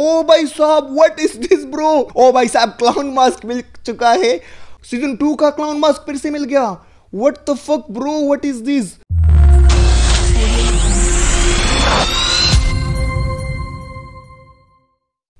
ओ oh, भाई साहब what is this bro ओ भाई साहब क्लाउन मास्क मिल चुका है सीजन टू का क्लाउन मास्क फिर से मिल गया what the fuck bro what is this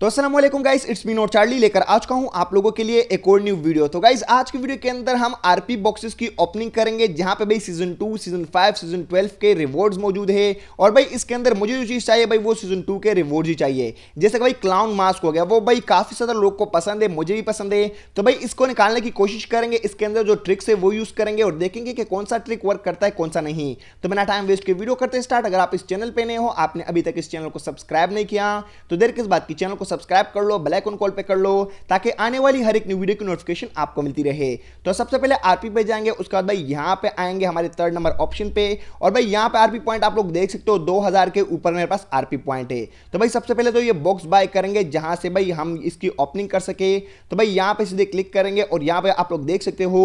तो असलम guys it's me not Charlie लेकर आज का हूँ आप लोगों के लिए एक और न्यू वीडियो तो गाइस आज की वीडियो के अंदर हम आरपी बॉक्सेस की ओपनिंग करेंगे जहाँ पे भाई season two season five season twelve के रिवॉर्ड्स मौजूद है और भाई इसके अंदर मुझे जो चीज़ चाहिए भाई वो सीजन टू के रिवॉर्ड ही चाहिए जैसे कि भाई क्लाउन मास्क हो गया वो भाई काफ़ी ज़्यादा लोग को पसंद है मुझे भी पसंद है तो भाई इसको निकालने की कोशिश करेंगे इसके अंदर जो ट्रिक्स है वो यूज़ करेंगे और देखेंगे कि कौन सा ट्रिक वर्क करता है कौन सा नहीं तो बिना टाइम वेस्ट के वीडियो करते स्टार्ट अगर आप इस चैनल पर नहीं हो आपने अभी तक इस चैनल को सब्सक्राइब नहीं किया तो देर किस बात की चैनल सब्सक्राइब कर लो ब्लैक ऑन कॉल पर कर लो ताकि आने वाली हर एक न्यू वीडियो की नोटिफिकेशन आपको मिलती रहे तो सबसे पहले आरपी पे जाएंगे उसके बाद भाई यहाँ पे आएंगे हमारे थर्ड नंबर ऑप्शन पे और भाई यहाँ पे आरपी पॉइंट आप लोग देख सकते हो दो के ऊपर मेरे पास आरपी पॉइंट है तो भाई सबसे पहले तो ये बॉक्स बाय करेंगे जहां से भाई हम इसकी ओपनिंग कर सके तो भाई यहाँ पे सीधे क्लिक करेंगे और यहाँ पे आप लोग देख सकते हो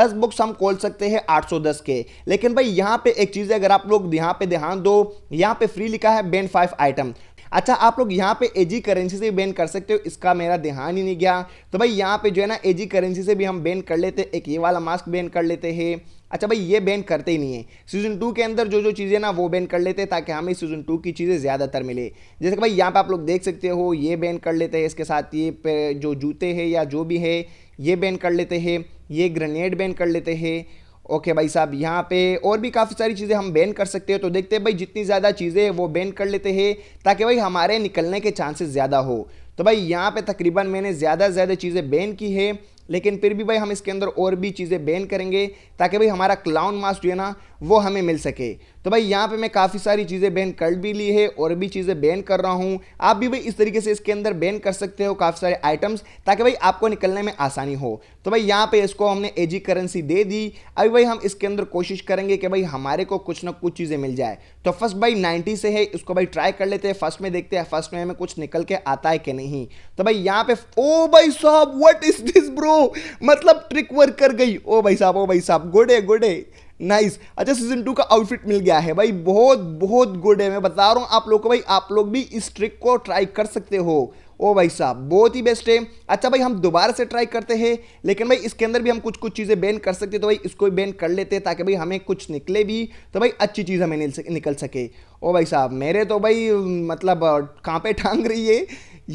दस बुक्स हम खोल सकते हैं आठ के लेकिन भाई यहाँ पे एक चीज है अगर आप लोग यहाँ पे ध्यान दो यहाँ पे फ्री लिखा है बेन फाइव आइटम अच्छा आप लोग यहाँ पे एजी करेंसी से भी बैन कर सकते हो इसका मेरा ध्यान ही नहीं गया तो भाई यहाँ पे जो है ना एजी करेंसी से भी हम बैन कर लेते हैं एक ये वाला मास्क बैन कर लेते हैं अच्छा भाई ये बैन करते ही नहीं है सीजन टू के अंदर जो जो चीज़ें ना वो बैन कर लेते हैं ताकि हमें सीजन टू की चीज़ें ज़्यादातर मिले जैसे कि भाई यहाँ पे आप लोग देख सकते हो ये बैन कर लेते हैं इसके साथ ये जो जूते हैं या जो भी है ये बैन कर लेते हैं ये ग्रेनेड बैन कर लेते हैं ओके भाई साहब यहाँ पे और भी काफ़ी सारी चीज़ें हम बैन कर सकते हैं तो देखते हैं भाई जितनी ज़्यादा चीज़ें वो बैन कर लेते हैं ताकि भाई हमारे निकलने के चांसेस ज़्यादा हो तो भाई यहाँ पे तकरीबन मैंने ज़्यादा से ज़्यादा चीज़ें बैन की है लेकिन फिर भी भाई हम इसके अंदर और भी चीज़ें बैन करेंगे ताकि भाई हमारा क्लाउन मास्क जो है ना वो हमें मिल सके तो भाई यहाँ पे मैं काफ़ी सारी चीज़ें बैन कर भी ली है और भी चीज़ें बैन कर रहा हूँ आप भी भाई इस तरीके से इसके अंदर बैन कर सकते हो काफ़ी सारे आइटम्स ताकि भाई आपको निकलने में आसानी हो तो भाई यहाँ पे इसको हमने एजी करेंसी दे दी अभी भाई हम इसके अंदर कोशिश करेंगे कि भाई हमारे को कुछ ना कुछ चीज़ें मिल जाए तो फर्स्ट भाई नाइन्टी से है इसको भाई ट्राई कर लेते हैं फर्स्ट में देखते हैं फर्स्ट में हमें कुछ निकल के आता है कि नहीं तो भाई यहाँ पे ओ भाई साहब वट इज दिस ब्रो मतलब ट्रिक वर्क कर गई ओ भाई साहब ओ भाई साहब गोडे गोडे नाइस अच्छा सीजन टू का आउटफिट मिल गया है भाई बहुत बहुत गुड है मैं बता रहा हूँ आप लोग को भाई आप लोग भी इस ट्रिक को ट्राई कर सकते हो ओ भाई साहब बहुत ही बेस्ट है अच्छा भाई हम दोबारा से ट्राई करते हैं लेकिन भाई इसके अंदर भी हम कुछ कुछ चीज़ें बैन कर सकते हैं तो भाई इसको भी बैन कर लेते हैं ताकि भाई हमें कुछ निकले भी तो भाई अच्छी चीज़ हमें निकल सके ओ भाई साहब मेरे तो भाई मतलब कहाँ पे टांग रही है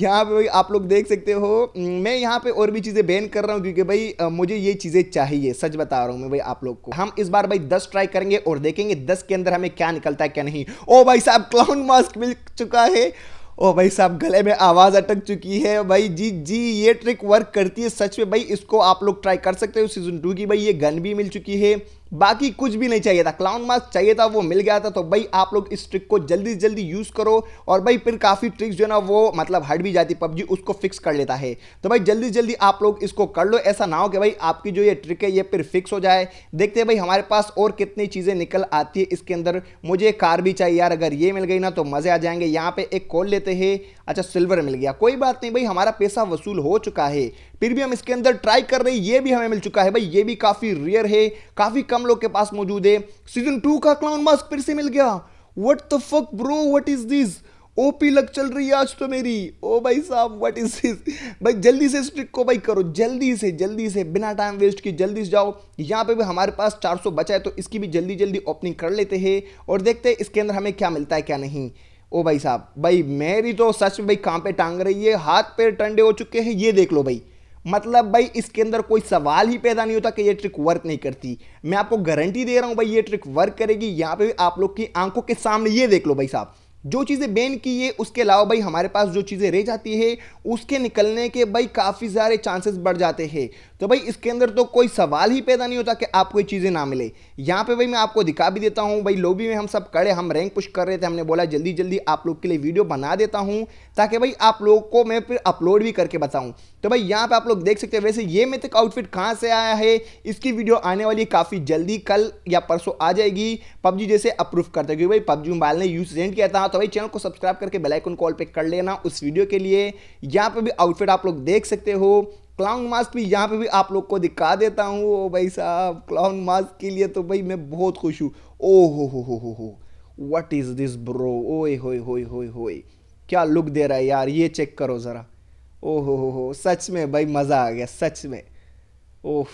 यहाँ पे भाई आप लोग देख सकते हो मैं यहाँ पे और भी चीज़ें बैन कर रहा हूँ क्योंकि भाई मुझे ये चीज़ें चाहिए सच बता रहा हूँ मैं भाई आप लोग को हम इस बार भाई दस ट्राई करेंगे और देखेंगे दस के अंदर हमें क्या निकलता है क्या नहीं ओ भाई साहब क्लाउन मास्क मिल चुका है ओ भाई साहब गले में आवाज़ अटक चुकी है भाई जी जी ये ट्रिक वर्क करती है सच में भाई इसको आप लोग ट्राई कर सकते हो सीजन टू की भाई ये गन भी मिल चुकी है बाकी कुछ भी नहीं चाहिए था क्लाउन मास्क चाहिए था वो मिल गया था तो भाई आप लोग इस ट्रिक को जल्दी से जल्दी यूज़ करो और भाई फिर काफ़ी ट्रिक्स जो है ना वो मतलब हट भी जाती पबजी उसको फिक्स कर लेता है तो भाई जल्दी जल्दी आप लोग इसको कर लो ऐसा ना हो कि भाई आपकी जो ये ट्रिक है ये फिर फिक्स हो जाए देखते भाई हमारे पास और कितनी चीज़ें निकल आती है इसके अंदर मुझे कार भी चाहिए यार अगर ये मिल गई ना तो मज़े आ जाएंगे यहाँ पे एक कॉल लेते हैं अच्छा सिल्वर मिल गया कोई बात नहीं भाई हमारा पैसा वसूल हो चुका है फिर भी हम इसके अंदर ट्राई कर रहे हैं ये भी हमें मिल चुका है भाई ये भी काफ़ी रेयर है काफ़ी कम लोग के पास मौजूद है सीजन टू का क्लाउन मास्क फिर से मिल गया what the fuck bro what is this OP लग चल रही है आज तो मेरी ओ भाई साहब व्हाट इज दिस भाई जल्दी से इस ट्रिक को भाई करो जल्दी से जल्दी से बिना टाइम वेस्ट किए जल्दी से जाओ यहाँ पे भी हमारे पास 400 बचा है तो इसकी भी जल्दी जल्दी ओपनिंग कर लेते हैं और देखते हैं इसके अंदर हमें क्या मिलता है क्या नहीं ओ भाई साहब भाई मेरी तो सच में भाई कहाँ पे टांग रही है हाथ पे टंडे हो चुके हैं ये देख लो भाई मतलब भाई इसके अंदर कोई सवाल ही पैदा नहीं होता कि ये ट्रिक वर्क नहीं करती मैं आपको गारंटी दे रहा हूँ भाई ये ट्रिक वर्क करेगी यहाँ पे आप लोग की आंखों के सामने ये देख लो भाई साहब जो चीज़ें बैन की है उसके अलावा भाई हमारे पास जो चीज़ें रह जाती है उसके निकलने के भाई काफ़ी सारे चांसेस बढ़ जाते हैं तो भाई इसके अंदर तो कोई सवाल ही पैदा नहीं होता कि आपको ये चीज़ें ना मिले यहाँ पे भाई मैं आपको दिखा भी देता हूँ भाई लोबी में हम सब खड़े हम रैंक पुश कर रहे थे हमने बोला जल्दी जल्दी आप लोग के लिए वीडियो बना देता हूँ ताकि भाई आप लोगों को मैं फिर अपलोड भी करके बताऊँ तो भाई यहाँ पर आप लोग देख सकते हैं वैसे ये मेथक आउटफिट कहाँ से आया है इसकी वीडियो आने वाली काफ़ी जल्दी कल या परसों आ जाएगी पबजी जैसे अप्रूव करते क्योंकि भाई पबजी मोबाइल ने यूज किया था तो तो भाई चैनल को सब्सक्राइब करके बेलाइकन कॉल पर कर लेना उस वीडियो के लिए यहाँ पर भी आउटफिट आप लोग देख सकते हो क्लाउन मास्क भी यहाँ पे भी आप लोग को दिखा देता हूँ ओ भाई साहब क्लाउन मास्क के लिए तो भाई मैं बहुत खुश हूँ ओ हो हो हो हो हो वट इज़ दिस ब्रो ओए होए होए होए होए क्या लुक दे रहा है यार ये चेक करो ज़रा ओ हो हो हो सच में भाई मज़ा आ गया सच में ओह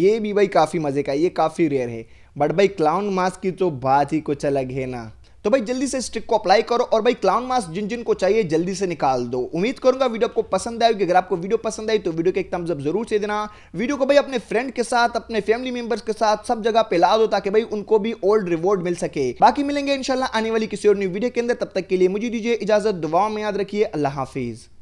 ये भी भाई काफ़ी मज़े का ये काफ़ी रेयर है बट भाई क्लाउन मास्क की तो बात ही कुछ अलग है ना तो भाई जल्दी से इस ट्रिक को अप्लाई करो और भाई क्लाउन मास्क जिन जिन को चाहिए जल्दी से निकाल दो उम्मीद करूंगा वीडियो आपको पसंद आएगी अगर आपको वीडियो पसंद आई तो वीडियो के एक थम्स अप जरूर से देना वीडियो को भाई अपने फ्रेंड के साथ अपने फैमिली मेंबर्स के साथ सब जगह पे ला दो ताकि भाई उनको भी ओल्ड रिवॉर्ड मिल सके बाकी मिलेंगे इनशाला आने वाली किसी और न्यू वीडियो के अंदर तब तक के लिए मुझे दीजिए इजाजत दुआ में याद रखिए अल्लाह हाफिज़